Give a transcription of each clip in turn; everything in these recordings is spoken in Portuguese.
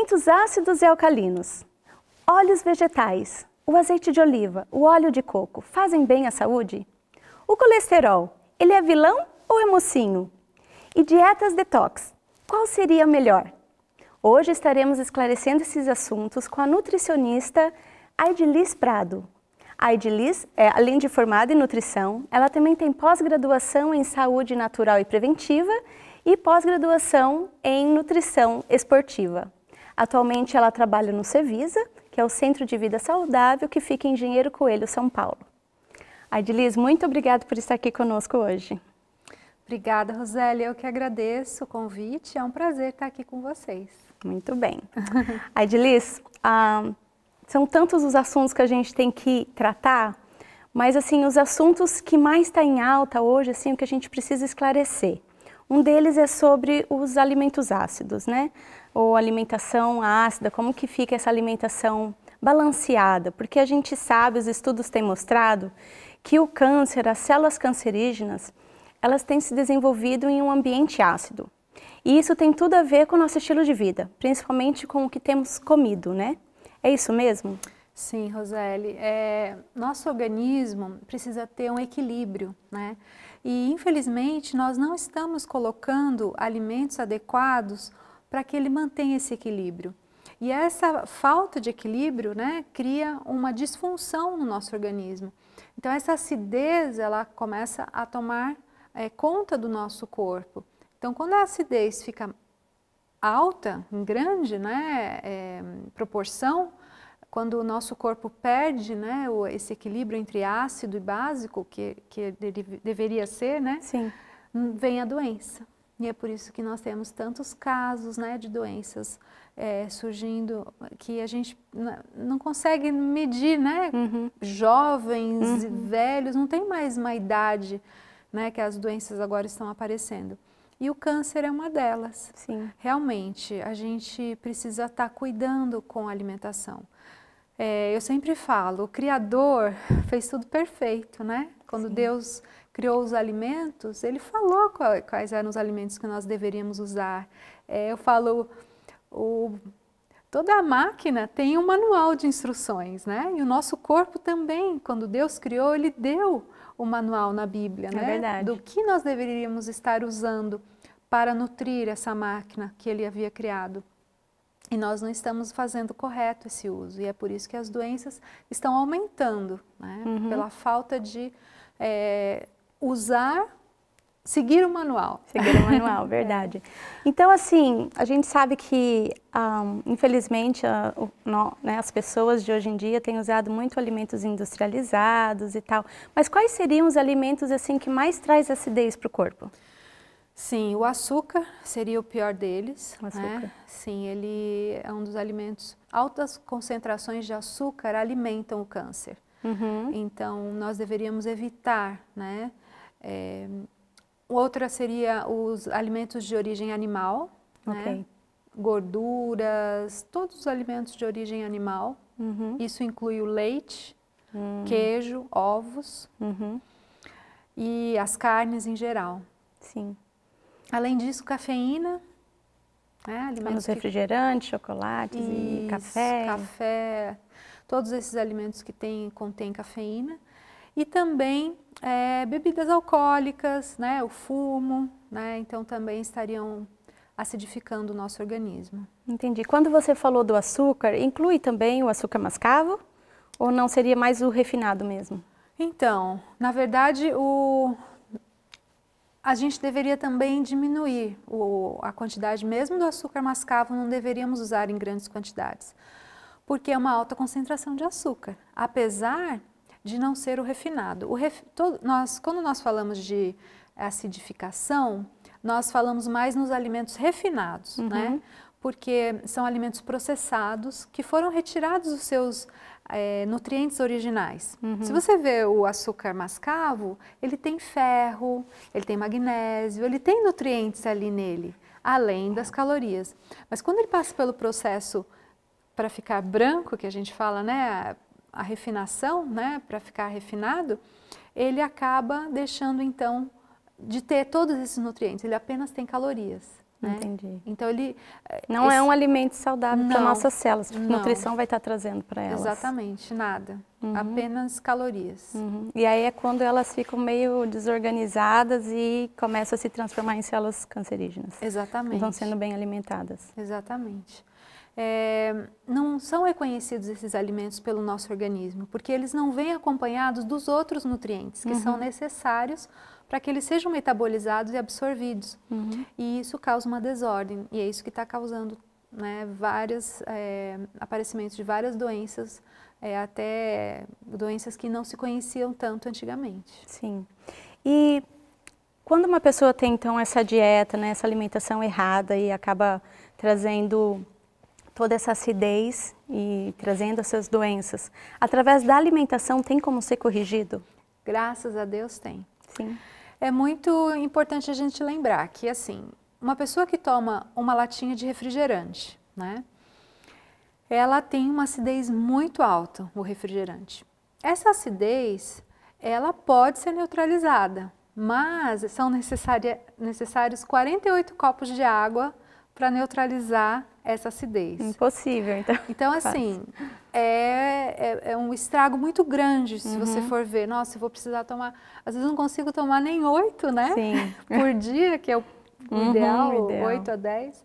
alimentos ácidos e alcalinos. Óleos vegetais, o azeite de oliva, o óleo de coco, fazem bem à saúde? O colesterol, ele é vilão ou é mocinho? E dietas detox, qual seria a melhor? Hoje estaremos esclarecendo esses assuntos com a nutricionista Aidilis Prado. A Aidilis, é, além de formada em nutrição, ela também tem pós-graduação em saúde natural e preventiva e pós-graduação em nutrição esportiva. Atualmente ela trabalha no Cevisa, que é o Centro de Vida Saudável, que fica em Engenheiro Coelho, São Paulo. Adiliz, muito obrigada por estar aqui conosco hoje. Obrigada, Rosélia. Eu que agradeço o convite. É um prazer estar aqui com vocês. Muito bem. Adiliz, ah, são tantos os assuntos que a gente tem que tratar, mas assim, os assuntos que mais está em alta hoje, assim, o que a gente precisa esclarecer. Um deles é sobre os alimentos ácidos, né? ou alimentação ácida, como que fica essa alimentação balanceada? Porque a gente sabe, os estudos têm mostrado que o câncer, as células cancerígenas, elas têm se desenvolvido em um ambiente ácido. E isso tem tudo a ver com o nosso estilo de vida, principalmente com o que temos comido, né? É isso mesmo? Sim, Roseli. É, nosso organismo precisa ter um equilíbrio, né? E infelizmente nós não estamos colocando alimentos adequados para que ele mantenha esse equilíbrio. E essa falta de equilíbrio né, cria uma disfunção no nosso organismo. Então, essa acidez ela começa a tomar é, conta do nosso corpo. Então, quando a acidez fica alta, em grande né, é, proporção, quando o nosso corpo perde né, esse equilíbrio entre ácido e básico, que, que deveria ser, né, Sim. vem a doença. E é por isso que nós temos tantos casos né, de doenças é, surgindo que a gente não consegue medir, né? Uhum. Jovens, uhum. velhos, não tem mais uma idade né, que as doenças agora estão aparecendo. E o câncer é uma delas. Sim. Realmente, a gente precisa estar tá cuidando com a alimentação. É, eu sempre falo, o Criador fez tudo perfeito, né? Quando Sim. Deus criou os alimentos, ele falou quais eram os alimentos que nós deveríamos usar. É, eu falo, o, toda a máquina tem um manual de instruções, né? E o nosso corpo também, quando Deus criou, ele deu o manual na Bíblia, é né? Verdade. Do que nós deveríamos estar usando para nutrir essa máquina que ele havia criado. E nós não estamos fazendo correto esse uso. E é por isso que as doenças estão aumentando, né? Uhum. Pela falta de é, usar Seguir o manual. Seguir o manual, verdade. Então, assim, a gente sabe que, um, infelizmente, a, o, no, né, as pessoas de hoje em dia têm usado muito alimentos industrializados e tal. Mas quais seriam os alimentos, assim, que mais traz acidez para o corpo? Sim, o açúcar seria o pior deles. O açúcar. Né? Sim, ele é um dos alimentos. Altas concentrações de açúcar alimentam o câncer. Uhum. Então, nós deveríamos evitar, né? É, outra seria os alimentos de origem animal, né? okay. né? gorduras, todos os alimentos de origem animal. Uhum. Isso inclui o leite, uhum. queijo, ovos uhum. e as carnes em geral. Sim. Além disso, cafeína. Né? Alimentos Como refrigerantes, que... chocolates Isso, e café. Café. Todos esses alimentos que têm, contêm cafeína e também é, bebidas alcoólicas, né, o fumo, né, então também estariam acidificando o nosso organismo. Entendi. Quando você falou do açúcar, inclui também o açúcar mascavo ou não seria mais o refinado mesmo? Então, na verdade, o, a gente deveria também diminuir o, a quantidade mesmo do açúcar mascavo, não deveríamos usar em grandes quantidades, porque é uma alta concentração de açúcar. Apesar de não ser o refinado. O ref, nós, quando nós falamos de acidificação, nós falamos mais nos alimentos refinados, uhum. né? Porque são alimentos processados que foram retirados dos seus é, nutrientes originais. Uhum. Se você vê o açúcar mascavo, ele tem ferro, ele tem magnésio, ele tem nutrientes ali nele, além das calorias. Mas quando ele passa pelo processo para ficar branco, que a gente fala, né? a refinação, né, para ficar refinado, ele acaba deixando então de ter todos esses nutrientes, ele apenas tem calorias. Né? Entendi. Então ele eh, não é esse... é um alimento saudável para nossas células, porque não. nutrição vai estar tá trazendo para elas. Exatamente, nada, uhum. apenas calorias. Uhum. E aí é quando elas ficam meio desorganizadas e começam a se transformar em células cancerígenas. Exatamente. Estão sendo bem alimentadas. Exatamente é, não são reconhecidos esses alimentos pelo nosso organismo, porque eles não vêm acompanhados dos outros nutrientes que uhum. são necessários para que eles sejam metabolizados e absorvidos. Uhum. E isso causa uma desordem, e é isso que está causando né, vários é, aparecimentos de várias doenças, é, até doenças que não se conheciam tanto antigamente. Sim. E quando uma pessoa tem então essa dieta, né, essa alimentação errada e acaba trazendo toda essa acidez e trazendo essas doenças. Através da alimentação tem como ser corrigido? Graças a Deus tem. Sim. É muito importante a gente lembrar que assim, uma pessoa que toma uma latinha de refrigerante, né? Ela tem uma acidez muito alta, o refrigerante. Essa acidez, ela pode ser neutralizada, mas são necessários 48 copos de água para neutralizar essa acidez. Impossível, então. Então, assim, é, é, é, um estrago muito grande se uhum. você for ver. Nossa, eu vou precisar tomar. Às vezes não consigo tomar nem oito, né? Sim. Por dia, que é o uhum, ideal, oito a dez.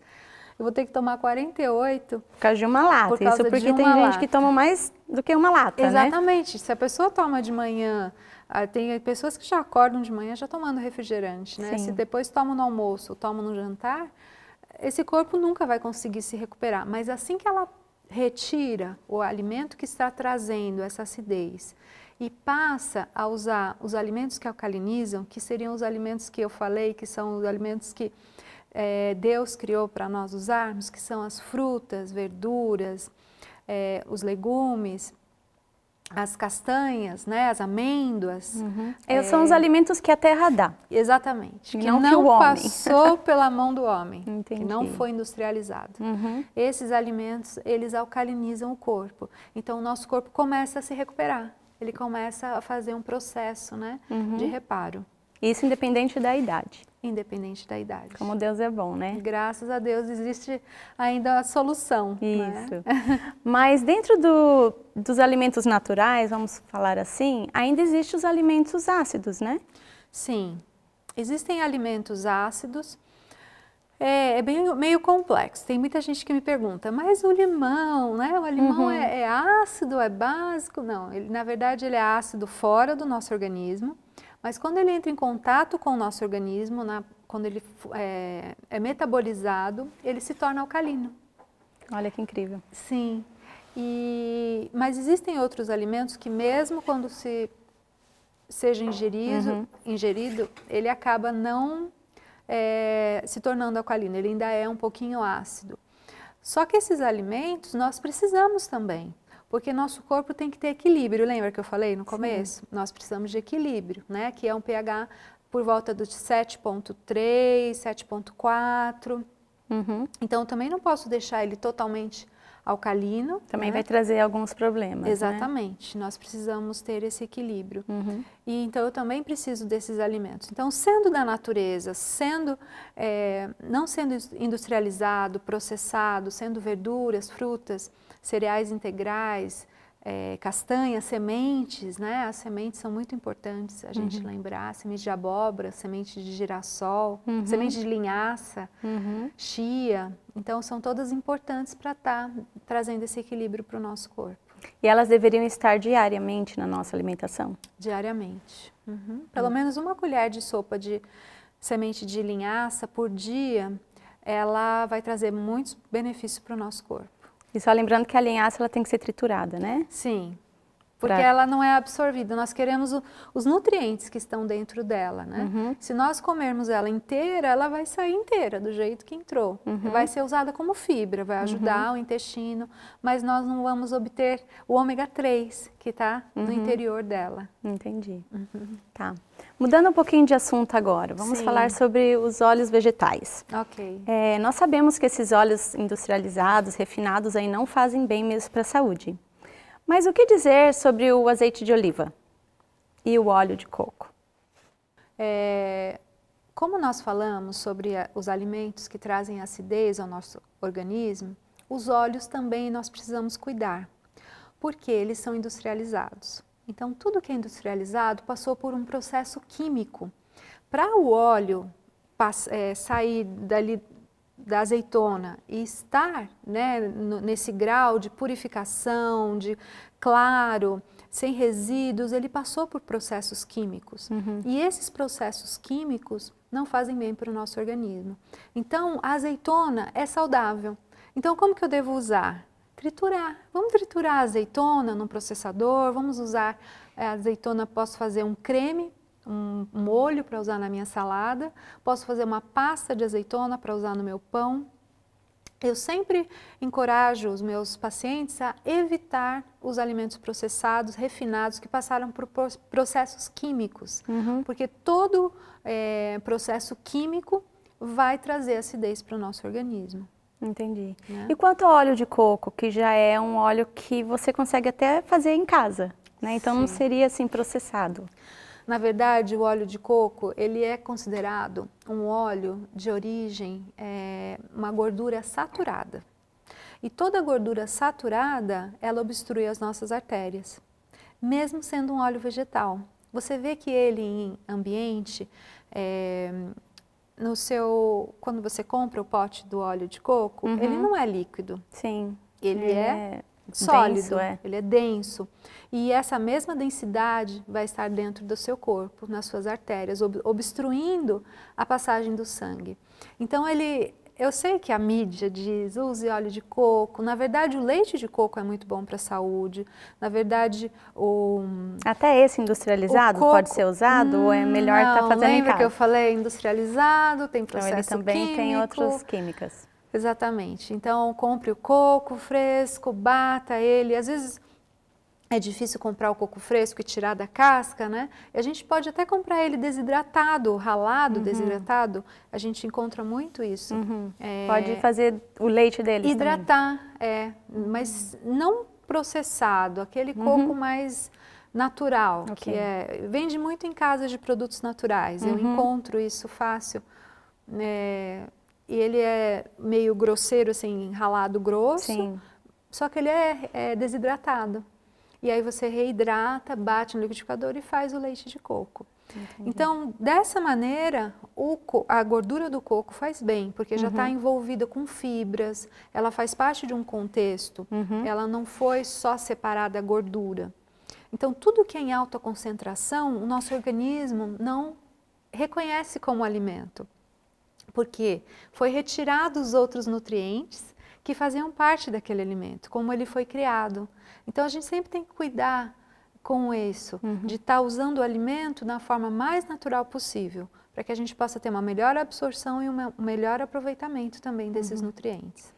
Eu vou ter que tomar 48. Por causa de uma lata. Por causa Isso porque tem gente que toma mais do que uma lata, né? Exatamente. Né? Se a pessoa toma de manhã ah, tem pessoas que já acordam de manhã já tomando refrigerante, né? Sim. Se depois tomam no almoço ou tomam no jantar, esse corpo nunca vai conseguir se recuperar, mas assim que ela retira o alimento que está trazendo essa acidez e passa a usar os alimentos que alcalinizam, que seriam os alimentos que eu falei, que são os alimentos que é, Deus criou para nós usarmos, que são as frutas, verduras, é, os legumes, as castanhas, né, as amêndoas. Uhum. É... São os alimentos que a terra dá. Exatamente. Que não, não que o passou homem. pela mão do homem. Entendi. Que não foi industrializado. Uhum. Esses alimentos, eles alcalinizam o corpo. Então, o nosso corpo começa a se recuperar. Ele começa a fazer um processo né, uhum. de reparo. Isso independente da idade independente da idade. Como Deus é bom, né? Graças a Deus existe ainda a solução. Né? Isso. Né? Mas dentro do, dos alimentos naturais, vamos falar assim, ainda existem os alimentos ácidos, né? Sim. Existem alimentos ácidos. É, é bem, meio complexo. Tem muita gente que me pergunta, mas o limão, né? O limão uhum. é, é ácido, é básico? Não, ele, na verdade ele é ácido fora do nosso organismo mas quando ele entra em contato com o nosso organismo, na, quando ele é, é metabolizado, ele se torna alcalino. Olha que incrível. Sim. E, mas existem outros alimentos que mesmo quando se seja ingerido, uhum. ingerido ele acaba não é, se tornando alcalino, ele ainda é um pouquinho ácido. Só que esses alimentos nós precisamos também. Porque nosso corpo tem que ter equilíbrio, lembra que eu falei no começo? Sim. Nós precisamos de equilíbrio, né? Que é um pH por volta dos 7.3, 7.4. Uhum. Então, também não posso deixar ele totalmente alcalino. Também né? vai trazer alguns problemas. Né? Exatamente. Né? Nós precisamos ter esse equilíbrio. Uhum. E então eu também preciso desses alimentos. Então, sendo da natureza, sendo é, não sendo industrializado, processado, sendo verduras, frutas, cereais integrais, é, castanhas, sementes, né? As sementes são muito importantes a gente uhum. lembrar. Semente de abóbora, semente de girassol, uhum. semente de linhaça, uhum. chia. Então, são todas importantes para estar tá trazendo esse equilíbrio para o nosso corpo. E elas deveriam estar diariamente na nossa alimentação? Diariamente. Uhum. Uhum. Pelo menos uma colher de sopa de semente de linhaça por dia, ela vai trazer muitos benefícios para o nosso corpo. E só lembrando que a linhaça ela tem que ser triturada, né? Sim. Porque pra... ela não é absorvida. Nós queremos o, os nutrientes que estão dentro dela, né? Uhum. Se nós comermos ela inteira, ela vai sair inteira, do jeito que entrou. Uhum. Vai ser usada como fibra, vai uhum. ajudar uhum. o intestino, mas nós não vamos obter o ômega 3 que está no uhum. interior dela. Entendi. Uhum. Tá. Mudando um pouquinho de assunto agora, vamos Sim. falar sobre os óleos vegetais. Ok. É, nós sabemos que esses óleos industrializados, refinados aí não fazem bem mesmo para a saúde. Mas o que dizer sobre o azeite de oliva e o óleo de coco? É, como nós falamos sobre os alimentos que trazem acidez ao nosso organismo, os óleos também nós precisamos cuidar, porque eles são industrializados. Então, tudo que é industrializado passou por um processo químico. Para o óleo é, sair dali da azeitona e estar né, nesse grau de purificação, de claro, sem resíduos, ele passou por processos químicos. Uhum. E esses processos químicos não fazem bem para o nosso organismo. Então, a azeitona é saudável. Então, como que eu devo usar? Triturar. Vamos triturar a azeitona num processador, vamos usar eh, a azeitona, posso fazer um creme um molho para usar na minha salada, posso fazer uma pasta de azeitona para usar no meu pão. Eu sempre encorajo os meus pacientes a evitar os alimentos processados, refinados, que passaram por processos químicos, uhum. porque todo é, processo químico vai trazer acidez para o nosso organismo. Entendi. Né? E quanto ao óleo de coco, que já é um óleo que você consegue até fazer em casa, né? Então Sim. não seria assim processado. Na verdade, o óleo de coco ele é considerado um óleo de origem, é, uma gordura saturada. E toda gordura saturada, ela obstrui as nossas artérias. Mesmo sendo um óleo vegetal, você vê que ele em ambiente, é, no seu, quando você compra o pote do óleo de coco, uhum. ele não é líquido. Sim. Ele é, é sólido, denso, é. ele é denso. E essa mesma densidade vai estar dentro do seu corpo, nas suas artérias, ob obstruindo a passagem do sangue. Então ele eu sei que a mídia diz use óleo de coco. Na verdade, o leite de coco é muito bom para a saúde. Na verdade, o. Até esse industrializado coco, pode ser usado hum, ou é melhor estar tá fazendo lembra em casa? que eu falei industrializado, tem processo então, ele também químico. tem outras químicas. Exatamente. Então, compre o coco fresco, bata ele. Às vezes é difícil comprar o coco fresco e tirar da casca, né? E a gente pode até comprar ele desidratado, ralado, uhum. desidratado. A gente encontra muito isso. Uhum. É... Pode fazer o leite dele. Hidratar, também. é. Uhum. Mas não processado, aquele uhum. coco uhum. mais natural, okay. que é, vende muito em casas de produtos naturais. Eu uhum. encontro isso fácil. É e ele é meio grosseiro, assim, ralado grosso. Sim. Só que ele é, é desidratado. E aí você reidrata, bate no liquidificador e faz o leite de coco. Entendi. Então, dessa maneira, o, a gordura do coco faz bem, porque já está uhum. envolvida com fibras, ela faz parte de um contexto, uhum. ela não foi só separada a gordura. Então, tudo que é em alta concentração, o nosso organismo não reconhece como alimento porque foi retirado os outros nutrientes que faziam parte daquele alimento, como ele foi criado. Então a gente sempre tem que cuidar com isso, uhum. de estar tá usando o alimento na forma mais natural possível, para que a gente possa ter uma melhor absorção e uma, um melhor aproveitamento também desses uhum. nutrientes.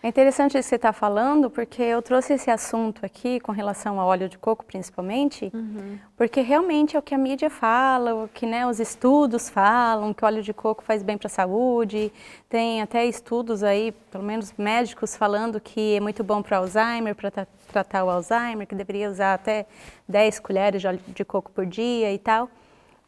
É interessante isso que você está falando, porque eu trouxe esse assunto aqui com relação ao óleo de coco, principalmente, uhum. porque realmente é o que a mídia fala, o que né, os estudos falam, que o óleo de coco faz bem para a saúde. Tem até estudos aí, pelo menos médicos, falando que é muito bom para Alzheimer, para tra tratar o Alzheimer, que deveria usar até 10 colheres de óleo de coco por dia e tal.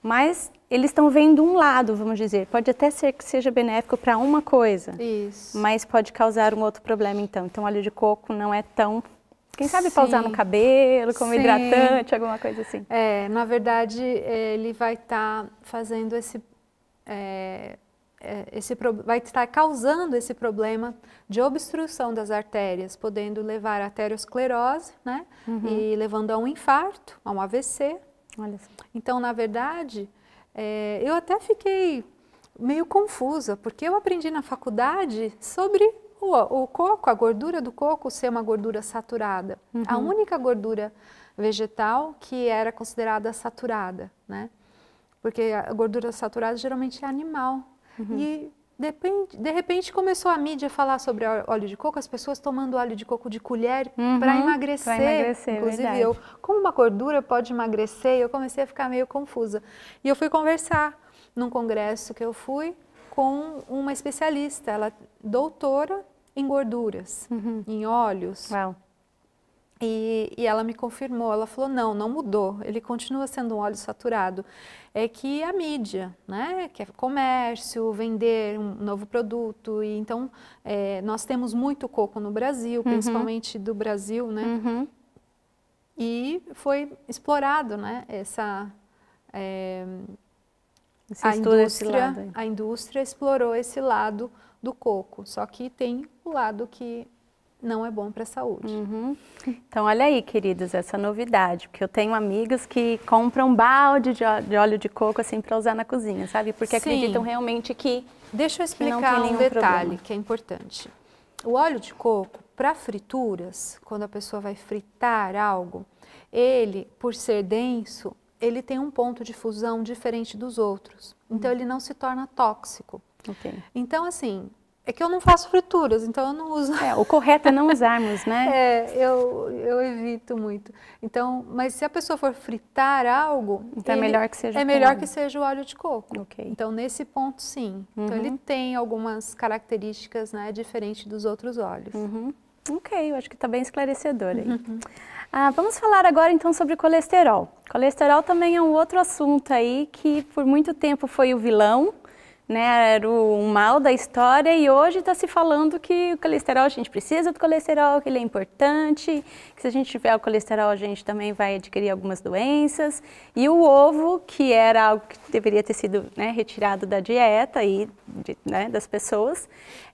Mas eles estão vendo um lado, vamos dizer. Pode até ser que seja benéfico para uma coisa, Isso. mas pode causar um outro problema então. Então, óleo de coco não é tão quem sabe pausar no cabelo, como Sim. hidratante, alguma coisa assim. É, na verdade, ele vai estar tá fazendo esse, é, é esse vai estar causando esse problema de obstrução das artérias, podendo levar a arteriosclerose, né? Uhum. E levando a um infarto, a um AVC. Olha só. Então, na verdade, é, eu até fiquei meio confusa, porque eu aprendi na faculdade sobre o, o coco, a gordura do coco ser uma gordura saturada. Uhum. A única gordura vegetal que era considerada saturada, né? Porque a gordura saturada geralmente é animal. Uhum. E Depende, de repente começou a mídia a falar sobre óleo de coco, as pessoas tomando óleo de coco de colher uhum, para emagrecer. Pra emagrecer, Inclusive verdade. eu, como uma gordura pode emagrecer? Eu comecei a ficar meio confusa. E eu fui conversar num congresso que eu fui com uma especialista, ela é doutora em gorduras, uhum. em óleos. Uau. E, e, ela me confirmou, ela falou, não, não mudou, ele continua sendo um óleo saturado. É que a mídia, né, que é comércio, vender um novo produto, e então é, nós temos muito coco no Brasil, uhum. principalmente do Brasil, né, uhum. e foi explorado, né, essa... É, a indústria, a indústria explorou esse lado do coco, só que tem o lado que não é bom para a saúde. Uhum. Então, olha aí, queridos, essa novidade, porque eu tenho amigas que compram balde de óleo de coco assim para usar na cozinha, sabe? Porque Sim. acreditam realmente que Deixa eu explicar um detalhe problema. que é importante. O óleo de coco para frituras, quando a pessoa vai fritar algo, ele, por ser denso, ele tem um ponto de fusão diferente dos outros. Então, hum. ele não se torna tóxico. Okay. Então, assim, é que eu não faço frituras, então eu não uso. É, o correto é não usarmos, né? é, eu, eu evito muito. Então, mas se a pessoa for fritar algo, então é melhor que seja é melhor que seja o óleo de coco. Okay. Então nesse ponto sim. Uhum. Então ele uhum. tem algumas características, né, diferente dos outros óleos. Uhum. Ok, eu acho que está bem esclarecedor aí. Uhum. Ah, vamos falar agora então sobre colesterol. Colesterol também é um outro assunto aí que por muito tempo foi o vilão né, era o mal da história e hoje está se falando que o colesterol, a gente precisa do colesterol, que ele é importante, que se a gente tiver o colesterol a gente também vai adquirir algumas doenças. E o ovo, que era algo que deveria ter sido né, retirado da dieta e de, né, das pessoas,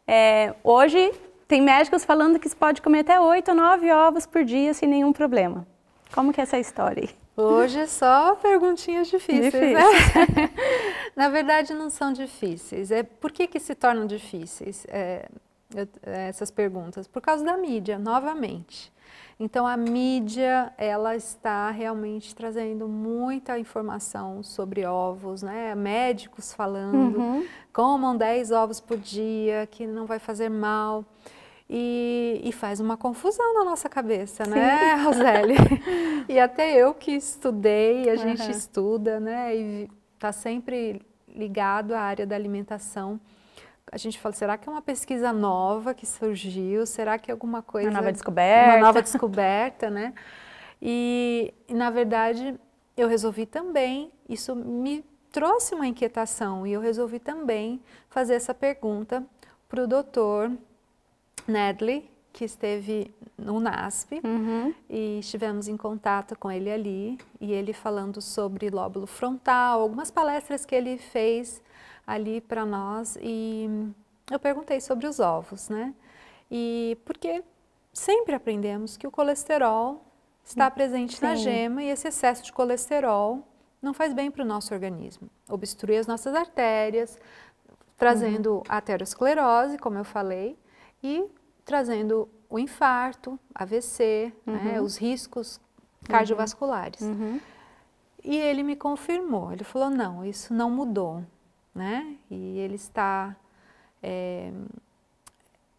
é, hoje tem médicos falando que se pode comer até 8 ou 9 ovos por dia sem nenhum problema. Como que é essa história aí? Hoje é só perguntinhas difíceis, difíceis. né? Na verdade, não são difíceis. É por que que se tornam difíceis é, eu, é, essas perguntas? Por causa da mídia, novamente. Então, a mídia, ela está realmente trazendo muita informação sobre ovos, né? Médicos falando, uhum. comam 10 ovos por dia, que não vai fazer mal. E, e, faz uma confusão na nossa cabeça, né, Sim. né, Roseli? e até eu que estudei, a gente uhum. estuda, né, e está sempre ligado à área da alimentação. A gente fala, será que é uma pesquisa nova que surgiu? Será que é alguma coisa... Uma nova descoberta. Uma nova descoberta, né? E, e, na verdade, eu resolvi também, isso me trouxe uma inquietação, e eu resolvi também fazer essa pergunta para o doutor Nedley, que esteve no NASP uhum. e estivemos em contato com ele ali e ele falando sobre lóbulo frontal, algumas palestras que ele fez ali para nós e eu perguntei sobre os ovos, né? E porque sempre aprendemos que o colesterol está presente Sim. na gema e esse excesso de colesterol não faz bem para o nosso organismo, obstrui as nossas artérias, trazendo uhum. aterosclerose, como eu falei, e trazendo o infarto, AVC, né, uhum. né, os riscos cardiovasculares. Uhum. uhum. E ele me confirmou, ele falou, não, isso não mudou, né? E ele está, é, eh,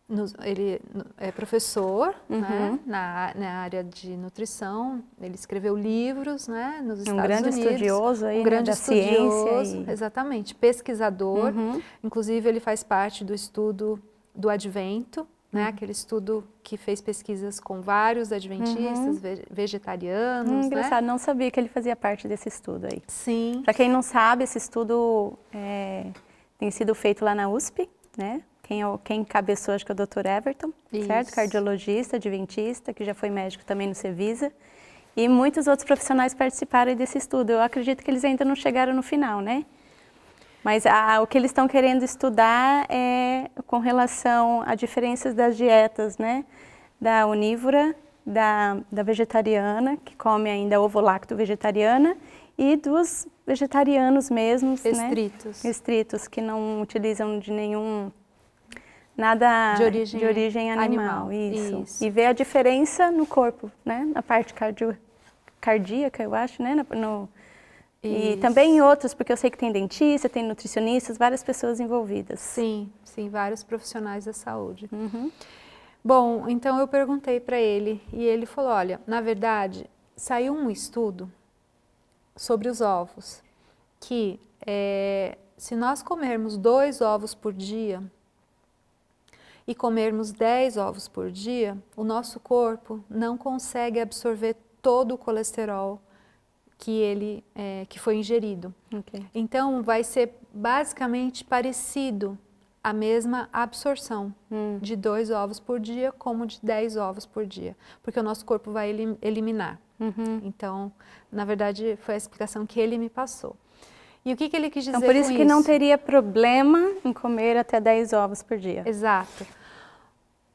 no, ele é professor né, uhum. né, na, na área de nutrição, ele escreveu livros, né, nos Estados Unidos. Um grande Unidos, estudioso aí, um né, grande né, estudioso, ciência. Exatamente, pesquisador. Uhum. Inclusive, ele faz parte do estudo do Advento, né? Uhum. Aquele estudo que fez pesquisas com vários adventistas, uhum. vegetarianos, hum, né? Engraçado, né? não sabia que ele fazia parte desse estudo aí. Sim. Para quem não sabe, esse estudo é, tem sido feito lá na USP, né? Quem, é quem cabeçou, acho que é o Dr. Everton, Isso. certo? Cardiologista, adventista, que já foi médico também no Cevisa. E muitos outros profissionais participaram desse estudo. Eu acredito que eles ainda não chegaram no final, né? Mas a, o que eles estão querendo estudar é com relação a diferenças das dietas, né? Da onívora, da, da vegetariana, que come ainda ovo lacto vegetariana, e dos vegetarianos mesmos, restritos, né? restritos que não utilizam de nenhum nada de origem, de origem animal, animal. Isso. isso. E ver a diferença no corpo, né? Na parte cardio, cardíaca, eu acho, né? No, isso. E também em outros, porque eu sei que tem dentista, tem nutricionistas, várias pessoas envolvidas. Sim, sim, vários profissionais da saúde. Uhum. Bom, então eu perguntei para ele e ele falou: olha, na verdade, saiu um estudo sobre os ovos que é, se nós comermos dois ovos por dia e comermos dez ovos por dia, o nosso corpo não consegue absorver todo o colesterol que ele é, que foi ingerido. Okay. Então vai ser basicamente parecido a mesma absorção hum. de dois ovos por dia como de dez ovos por dia, porque o nosso corpo vai elim eliminar. Uhum. Então, na verdade, foi a explicação que ele me passou. E o que, que ele quis então, dizer isso? então, por isso que isso? não teria problema em comer até 10 ovos por dia. Exato.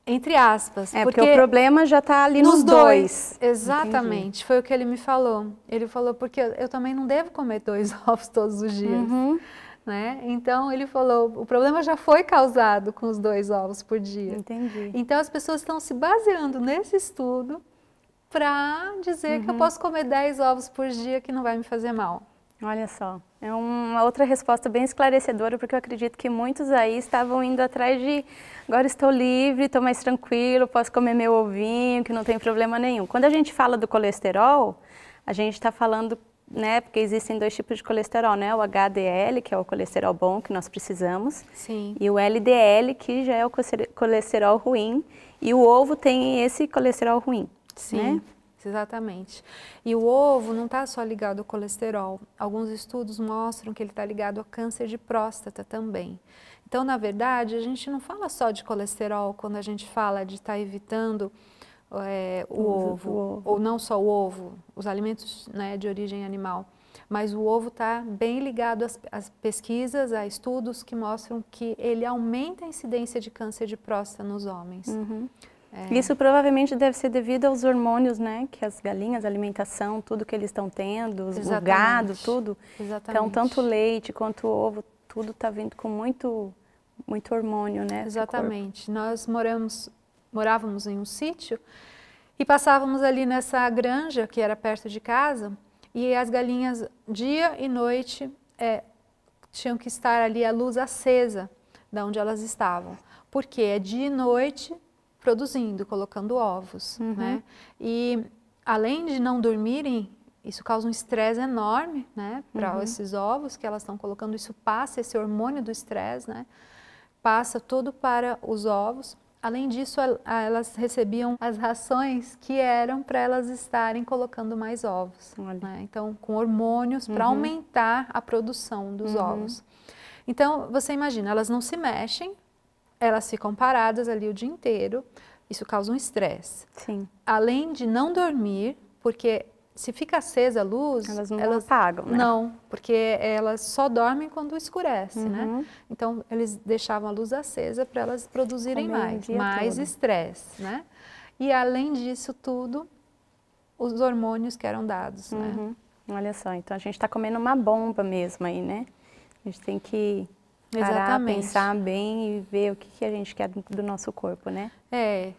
Entre aspas. É, porque, porque o problema já está ali nos, nos dois. dois. Exatamente, Entendi. foi o que ele me falou. Ele falou, porque eu, eu também não devo comer dois ovos todos os dias. Uhum. Né? Então ele falou, o problema já foi causado com os dois ovos por dia. Entendi. Então as pessoas estão se baseando nesse estudo para dizer uhum. que eu uhum. posso comer 10 ovos por dia que não vai me fazer mal. Olha só, é uma outra resposta bem esclarecedora, porque eu acredito que muitos aí estavam indo atrás de agora estou livre, estou mais tranquilo, posso comer meu ovinho, que não tem problema nenhum. Quando a gente fala do colesterol, a gente está falando, né, porque existem dois tipos de colesterol, né, o HDL, que é o colesterol bom que nós precisamos, Sim. e o LDL, que já é o colesterol ruim, e o ovo tem esse colesterol ruim, Sim. né? Exatamente. E o ovo não está só ligado ao colesterol. Alguns estudos mostram que ele está ligado ao câncer de próstata também. Então, na verdade, a gente não fala só de colesterol quando a gente fala de estar tá evitando é, o, ovo, o, ovo, ou não só o ovo, os alimentos né, de origem animal. Mas o ovo está bem ligado às, às, pesquisas, a estudos que mostram que ele aumenta a incidência de câncer de próstata nos homens. Uhum. É. Isso provavelmente deve ser devido aos hormônios, né? Que as galinhas, a alimentação, tudo que eles estão tendo, os, o gado, tudo. É Exatamente. Então, tanto leite quanto ovo, tudo está vindo com muito muito hormônio, né? Exatamente. Nós moramos, morávamos em um sítio e passávamos ali nessa granja que era perto de casa e as galinhas dia e noite é, tinham que estar ali a luz acesa da onde elas estavam, porque é dia e noite produzindo, colocando ovos, uhum. né? E além de não dormirem, isso causa um estresse enorme, né, para uhum. esses ovos que elas estão colocando. Isso passa esse hormônio do estresse, né? passa tudo para os ovos. Além disso, ah, elas recebiam as rações que eram para elas estarem colocando mais ovos. Né? Então, com hormônios uhum. para aumentar a produção dos uhum. ovos. Então, você imagina, elas não se mexem, elas ficam paradas ali o dia inteiro. Isso causa um estresse. Além de não dormir, porque se fica acesa a luz, elas não elas, apagam, né? Não, porque elas só dormem quando escurece, né? uhum. né? Então eles deixavam a luz acesa para elas produzirem mais, mais estresse, né? E além disso tudo, os hormônios que eram dados, né? uhum. né? Olha só, então a gente está comendo uma bomba mesmo aí, né? A gente tem que parar, Exatamente. pensar bem e ver o que, que a gente quer do nosso corpo, né? É,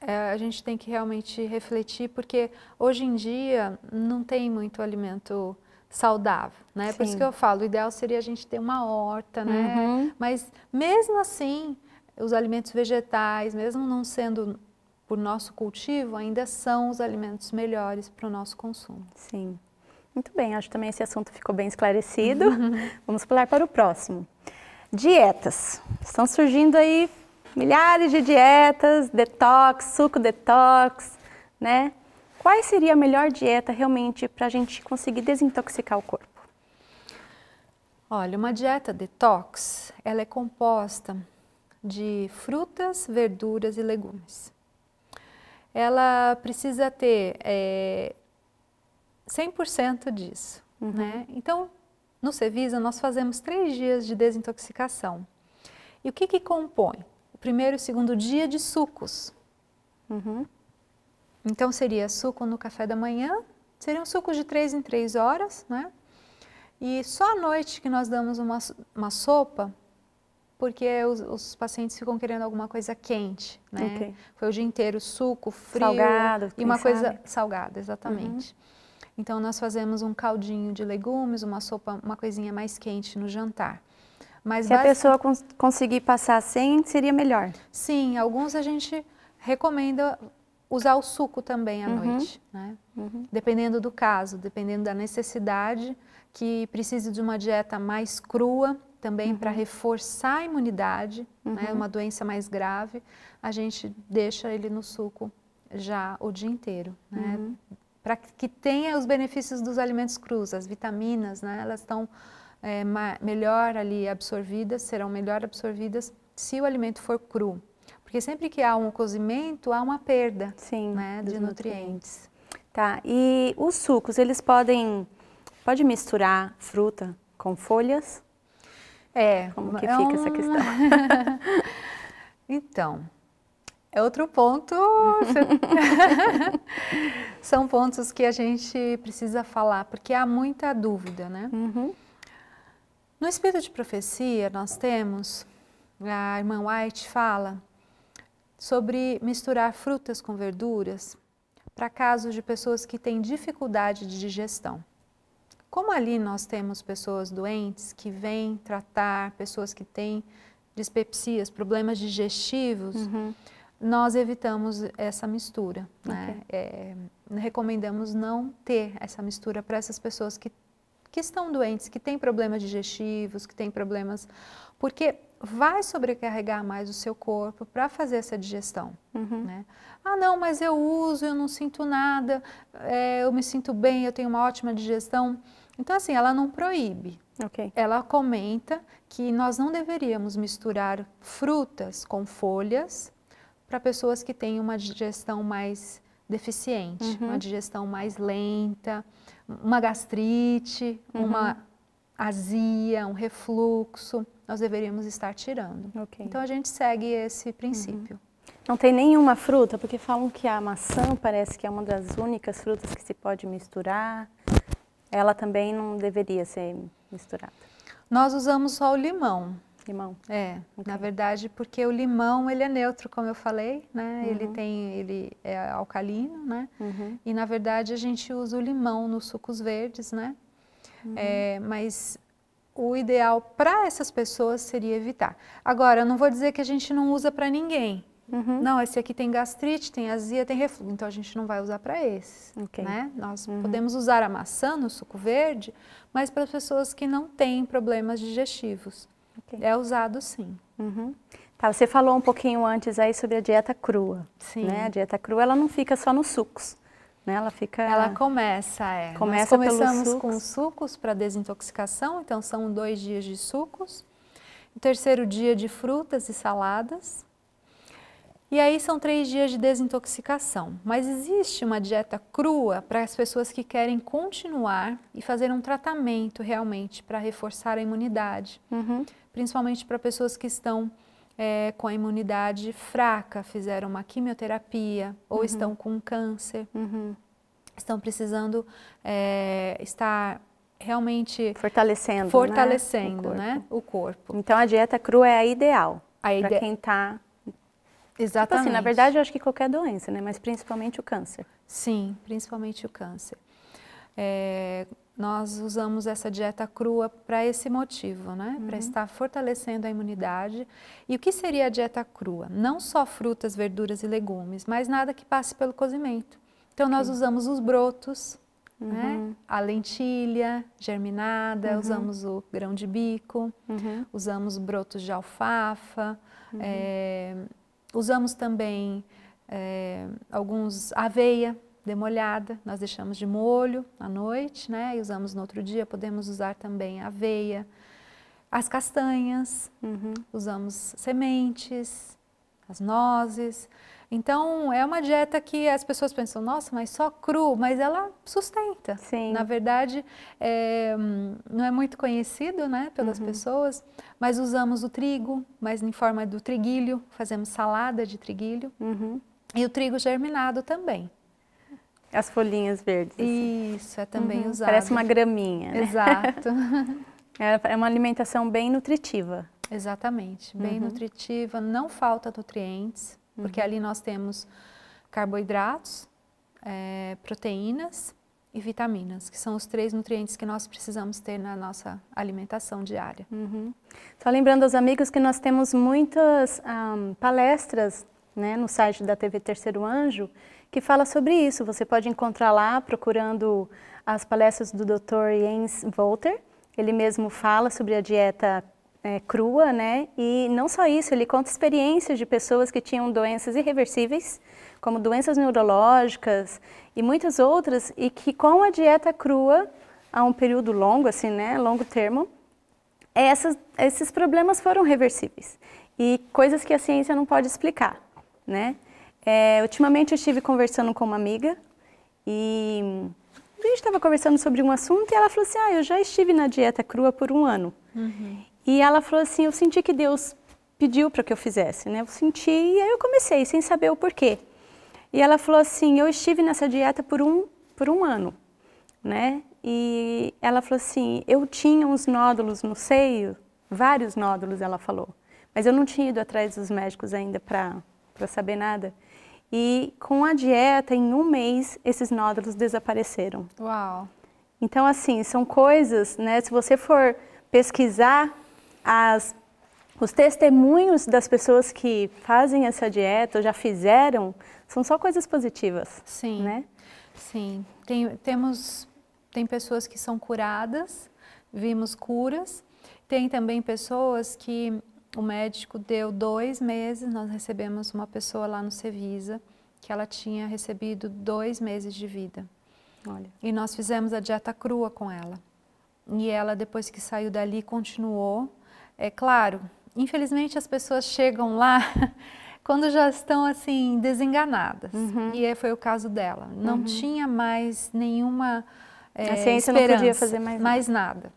é, a gente tem que realmente refletir, porque hoje em dia não tem muito alimento saudável, né? Sim. Por isso que eu falo, o ideal seria a gente ter uma horta, né? Uhum. Mas mesmo assim, os alimentos vegetais, mesmo não sendo por nosso cultivo, ainda são os alimentos melhores para o nosso consumo. Sim. Muito bem, acho que também esse assunto ficou bem esclarecido. Uhum. Vamos pular para o próximo. Dietas. Estão surgindo aí milhares de dietas, detox, suco detox, né? Qual seria a melhor dieta realmente para a gente conseguir desintoxicar o corpo? Olha, uma dieta detox, ela é composta de frutas, verduras e legumes. Ela precisa ter é, 100% disso, uhum. né? Então, no Cevisa, nós fazemos três dias de desintoxicação. E o que, que compõe? primeiro e segundo dia de sucos. Uhum. Então seria suco no café da manhã, seriam sucos de três em três horas, né? E só à noite que nós damos uma, uma sopa, porque os, os pacientes ficam querendo alguma coisa quente, né? Okay. Foi o dia inteiro suco, frio salgado, e uma sabe? coisa salgada, exatamente. Uhum. Então nós fazemos um caldinho de legumes, uma sopa, uma coisinha mais quente no jantar. Mas Se base... a pessoa cons conseguir passar sem, seria melhor. Sim, alguns a gente recomenda usar o suco também à uhum. noite, né? Uhum. Dependendo do caso, dependendo da necessidade, que precise de uma dieta mais crua também uhum. para reforçar a imunidade, né? Uhum. Uma doença mais grave, a gente deixa ele no suco já o dia inteiro, né? Uhum. Para que tenha os benefícios dos alimentos crus, as vitaminas, né? Elas estão é, melhor ali absorvidas, serão melhor absorvidas se o alimento for cru. Porque sempre que há um cozimento, há uma perda Sim, né, de nutrientes. nutrientes. Tá, e os sucos, eles podem, pode misturar fruta com folhas? É. Como que é fica um... essa questão? então, é outro ponto. São pontos que a gente precisa falar, porque há muita dúvida, né? Uhum. No espírito de profecia, nós temos, a irmã White fala sobre misturar frutas com verduras para casos de pessoas que têm dificuldade de digestão. Como ali nós temos pessoas doentes que vêm tratar, pessoas que têm dispepsias, problemas digestivos, uhum. nós evitamos essa mistura. Né? Okay. Né? É, recomendamos não ter essa mistura para essas pessoas que que estão doentes, que têm problemas digestivos, que têm problemas. Porque vai sobrecarregar mais o seu corpo para fazer essa digestão. Uhum. Né? Ah, não, mas eu uso, eu não sinto nada, é, eu me sinto bem, eu tenho uma ótima digestão. Então, assim, ela não proíbe. Okay. Ela comenta que nós não deveríamos misturar frutas com folhas para pessoas que têm uma digestão mais deficiente, uhum. uma digestão mais lenta uma gastrite, uhum. uma azia, um refluxo, nós deveríamos estar tirando. Okay. Então a gente segue esse uhum. princípio. Uhum. Não tem nenhuma fruta, porque falam que a maçã parece que é uma das únicas frutas que se pode misturar. Ela também não deveria ser misturada. Nós usamos só o limão limão. É, okay. na verdade, porque o limão ele é neutro, como eu falei, né? Uhum. Ele tem, ele é alcalino, né? Uhum. E na verdade a gente usa o limão nos sucos verdes, né? Uhum. É, mas o ideal para essas pessoas seria evitar. Agora, eu não vou dizer que a gente não usa para ninguém. Uhum. Não, esse aqui tem gastrite, tem azia, tem refluxo, então a gente não vai usar para esses. Okay. Né? Nós uhum. podemos usar a maçã no suco verde, mas para pessoas que não têm problemas digestivos. Okay. É usado sim. Uhum. Tá, você falou um pouquinho antes aí sobre a dieta crua. Sim. Né? A dieta crua ela não fica só nos sucos. Né? Ela fica. Ela começa, é. Começa Nós começamos sucos. com sucos para desintoxicação, então são dois dias de sucos. O terceiro dia de frutas e saladas. E aí são três dias de desintoxicação. Mas existe uma dieta crua para as pessoas que querem continuar e fazer um tratamento realmente para reforçar a imunidade, uhum. principalmente para pessoas que estão é, com a imunidade fraca, fizeram uma quimioterapia ou uhum. estão com câncer, uhum. estão precisando é, estar realmente fortalecendo, fortalecendo né? O, corpo. Né? o corpo. Então a dieta crua é a ideal para ide... quem está Exatamente. Tipo assim, na verdade, eu acho que qualquer doença, né? Mas principalmente o câncer. Sim, principalmente o câncer. É, nós usamos essa dieta crua para esse motivo, né? Uhum. Para estar fortalecendo a imunidade. E o que seria a dieta crua? Não só frutas, verduras e legumes, mas nada que passe pelo cozimento. Então, nós usamos os brotos, né? Uhum. Né? A lentilha germinada, uhum. usamos o grão de bico, uhum. usamos brotos de alfafa, é, Usamos também é, alguns aveia demolhada, nós deixamos de molho à noite, né? E usamos no outro dia. Podemos usar também aveia, as castanhas, uhum. usamos sementes, as nozes. Então, é uma dieta que as pessoas pensam, nossa, mas só cru, mas ela sustenta. Sim. Na verdade, é, não é muito conhecido né, pelas uhum. pessoas, mas usamos o trigo, mas em forma do triguilho, fazemos salada de triguilho. Uhum. E o trigo germinado também. As folhinhas verdes. Assim. Isso, é também uhum. usado. Parece uma graminha. Né? Exato. É, é uma alimentação bem nutritiva. Exatamente, bem uhum. nutritiva, não falta nutrientes porque uhum. ali nós temos carboidratos, é, proteínas e vitaminas, que são os três nutrientes que nós precisamos ter na nossa alimentação diária. Uhum. Só lembrando aos amigos que nós temos muitas um, palestras né, no site da TV Terceiro Anjo que fala sobre isso. Você pode encontrar lá procurando as palestras do Dr. Jens Volter. Ele mesmo fala sobre a dieta é, crua, né? E não só isso, ele conta experiências de pessoas que tinham doenças irreversíveis, como doenças neurológicas e muitas outras, e que com a dieta crua, há um período longo, assim, né? Longo termo, essas, esses problemas foram reversíveis. E coisas que a ciência não pode explicar, né? É, ultimamente eu estive conversando com uma amiga e a gente estava conversando sobre um assunto e ela falou assim, ah, eu já estive na dieta crua por um ano. Uhum. E ela falou assim: eu senti que Deus pediu para que eu fizesse, né? Eu senti e aí eu comecei sem saber o porquê. E ela falou assim: eu estive nessa dieta por um por um ano, né? E ela falou assim: eu tinha uns nódulos no seio, vários nódulos, ela falou, mas eu não tinha ido atrás dos médicos ainda para para saber nada. E com a dieta, em um mês, esses nódulos desapareceram. Uau! Então, assim, são coisas, né? Se você for pesquisar as, os testemunhos das pessoas que fazem essa dieta ou já fizeram são só coisas positivas. Sim. Né? Sim. Tem, temos, tem pessoas que são curadas, vimos curas. Tem também pessoas que o médico deu dois meses, nós recebemos uma pessoa lá no Cevisa que ela tinha recebido dois meses de vida. Olha. E nós fizemos a dieta crua com ela. E ela, depois que saiu dali, continuou é claro, infelizmente as pessoas chegam lá quando já estão assim desenganadas. Uhum. E é, foi o caso dela. Não uhum. tinha mais nenhuma é, a eh, ciência não podia fazer mais, mais nada. nada.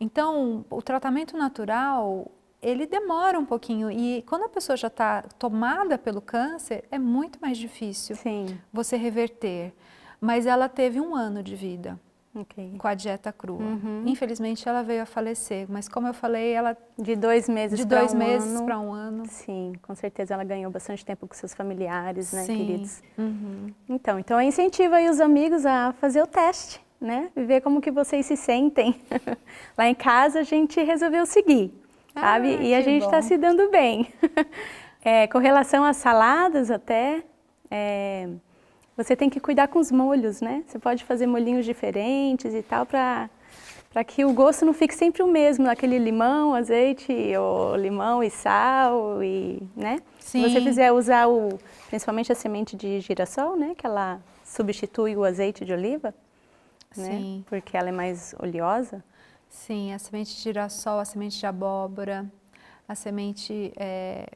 Então, o tratamento natural ele demora um pouquinho e quando a pessoa já está tomada pelo câncer é muito mais difícil Sim. você reverter. Mas ela teve um ano de vida. Okay. com a dieta crua. Uhum. Infelizmente ela veio a falecer, mas como eu falei, ela de dois meses de dois meses para um ano. Sim, com certeza ela ganhou bastante tempo com seus familiares, né, Sim. queridos. Uhum. Então, então incentiva aí os amigos a fazer o teste, né, e ver como que vocês se sentem. Lá em casa a gente resolveu seguir, ah, sabe? E a gente está se dando bem. é, com relação às saladas até. É, você tem que cuidar com os molhos, né? Você pode fazer molhinhos diferentes e tal para para que o gosto não fique sempre o mesmo, aquele limão, azeite, ou limão e sal, e, né? Sim. Se você quiser usar o, principalmente a semente de girassol, né? Que ela substitui o azeite de oliva, né? Sim. Porque ela é mais oleosa. Sim, a semente de girassol, a semente de abóbora, a semente é,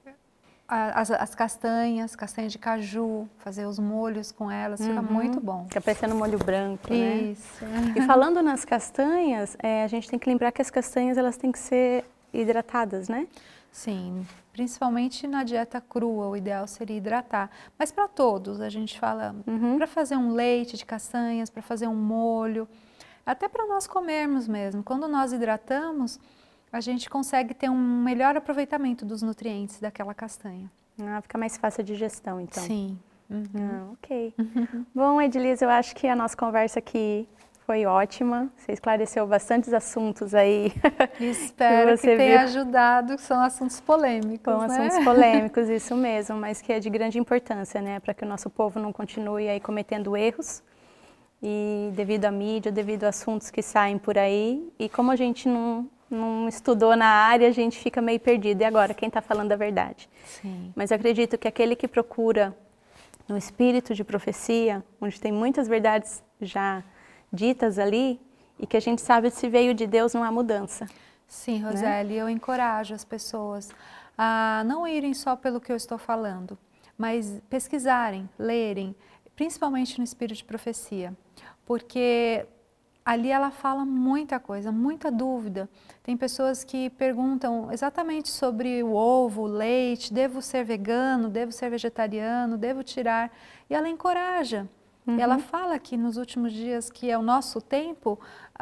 as, as, castanhas, castanha de caju, fazer os molhos com elas, uhum. fica muito bom. Fica parecendo molho branco, né? Isso. E falando nas castanhas, é, a gente tem que lembrar que as castanhas elas têm que ser hidratadas, né? Sim, principalmente na dieta crua, o ideal seria hidratar. Mas para todos, a gente fala, uhum. para fazer um leite de castanhas, para fazer um molho, até para nós comermos mesmo. Quando nós hidratamos, a gente consegue ter um melhor aproveitamento dos nutrientes daquela castanha. Ah, fica mais fácil a digestão, então. Sim. Uhum. Ah, ok. Uhum. Bom, Ediliz, eu acho que a nossa conversa aqui foi ótima. Você esclareceu bastantes assuntos aí. Espero que, que tenha viu. ajudado, que são assuntos polêmicos. São né? assuntos polêmicos, isso mesmo, mas que é de grande importância, né? Para que o nosso povo não continue aí cometendo erros. E devido à mídia, devido a assuntos que saem por aí. E como a gente não não estudou na área, a gente fica meio perdido. E agora, quem está falando a verdade? Sim. Mas acredito que aquele que procura no espírito de profecia, onde tem muitas verdades já ditas ali, e que a gente sabe se veio de Deus não há mudança. Sim, né? Roseli, né? eu encorajo as pessoas a não irem só pelo que eu estou falando, mas pesquisarem, lerem, principalmente no espírito de profecia, porque ali ela fala muita coisa, muita dúvida. Tem pessoas que perguntam exatamente sobre o ovo, o leite, devo ser vegano, devo ser vegetariano, devo tirar. E ela encoraja. Uhum. Ela fala que nos últimos dias, que é o nosso tempo,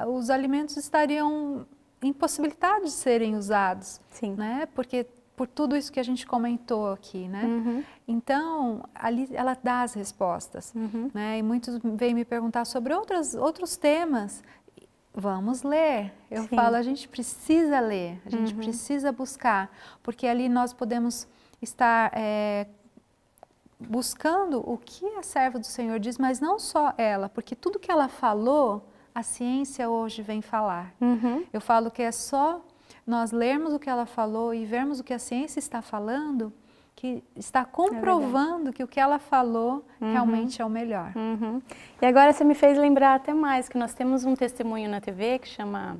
os alimentos estariam impossibilitados de serem usados, Sim. né? Porque por tudo isso que a gente comentou aqui, né? Uhum. Então, ali ela dá as respostas, uhum. né? E muitos vêm me perguntar sobre outros outros temas. Vamos ler. Eu Sim. falo, a gente precisa ler, a gente uhum. precisa buscar, porque ali nós podemos estar é, buscando o que a serva do Senhor diz, mas não só ela, porque tudo que ela falou, a ciência hoje vem falar. Uhum. Eu falo que é só nós lermos o que ela falou e vermos o que a ciência está falando, que está é comprovando é que o que ela falou uhum. realmente é o melhor. Uhum. E agora você me fez lembrar até mais que nós temos um testemunho na TV que chama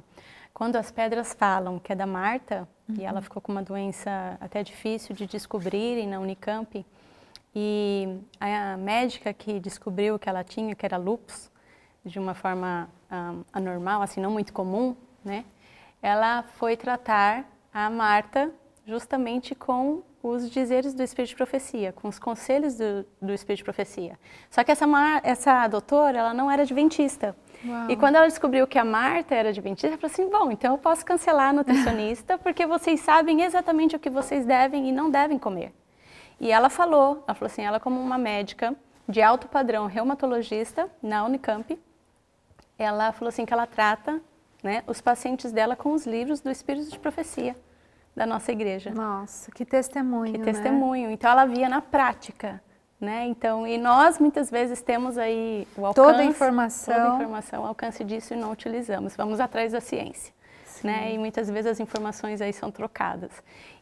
Quando as Pedras Falam, que é da Marta, uhum. e ela uhum. ficou com uma doença até difícil de descobrir na Unicamp. E a médica que descobriu que ela tinha, que era lupus, de uma forma um, ah, anormal, assim, não muito comum, né? ela foi tratar a Marta justamente com os dizeres do Espírito de Profecia, com os conselhos do, do Espírito de Profecia. Só que essa, essa doutora, ela não era adventista. Uau. E quando ela descobriu que a Marta era adventista, ela falou assim, bom, então eu posso cancelar a nutricionista, porque vocês sabem exatamente o que vocês devem e não devem comer. E ela falou, ela falou assim, ela como uma médica de alto padrão reumatologista na Unicamp, ela falou assim que ela trata né, os pacientes dela com os livros do Espírito de Profecia da nossa igreja. Nossa, que testemunho, Que né? testemunho. Então ela via na prática, né? Então, e nós muitas vezes temos aí o alcance, toda a informação, toda a informação, o alcance disso e não utilizamos. Vamos atrás da ciência. Sim. Né? E muitas vezes as informações aí são trocadas.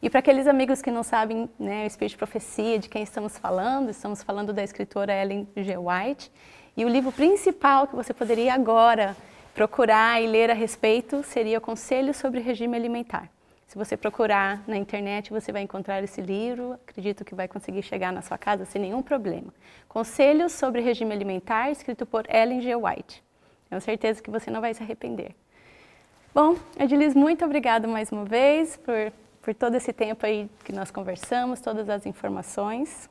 E para aqueles amigos que não sabem né, o Espírito de Profecia, de quem estamos falando, estamos falando da escritora Ellen G. White. E o livro principal que você poderia agora procurar e ler a respeito seria o Conselho sobre Regime Alimentar. Se você procurar na internet, você vai encontrar esse livro. Acredito que vai conseguir chegar na sua casa sem nenhum problema. Conselhos sobre Regime Alimentar, escrito por Ellen G. White. Tenho certeza que você não vai se arrepender. Bom, Ediliz, muito obrigada mais uma vez por, por todo esse tempo aí que nós conversamos, todas as informações.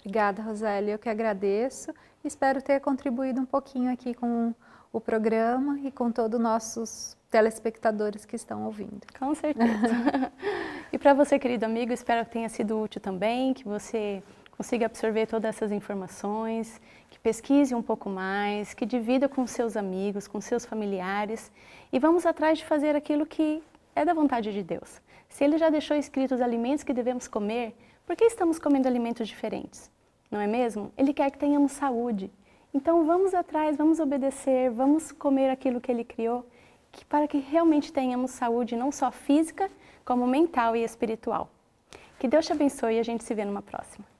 Obrigada, Rosélia. Eu que agradeço. Espero ter contribuído um pouquinho aqui com o programa e com todos os nossos telespectadores que estão ouvindo. Com certeza. e para você, querido amigo, espero que tenha sido útil também, que você consiga absorver todas essas informações, que pesquise um pouco mais, que divida com seus amigos, com seus familiares e vamos atrás de fazer aquilo que é da vontade de Deus. Se Ele já deixou escritos os alimentos que devemos comer, por que estamos comendo alimentos diferentes? Não é mesmo? Ele quer que tenhamos saúde, então vamos atrás, vamos obedecer, vamos comer aquilo que Ele criou, que, para que realmente tenhamos saúde não só física, como mental e espiritual. Que Deus te abençoe e a gente se vê numa próxima.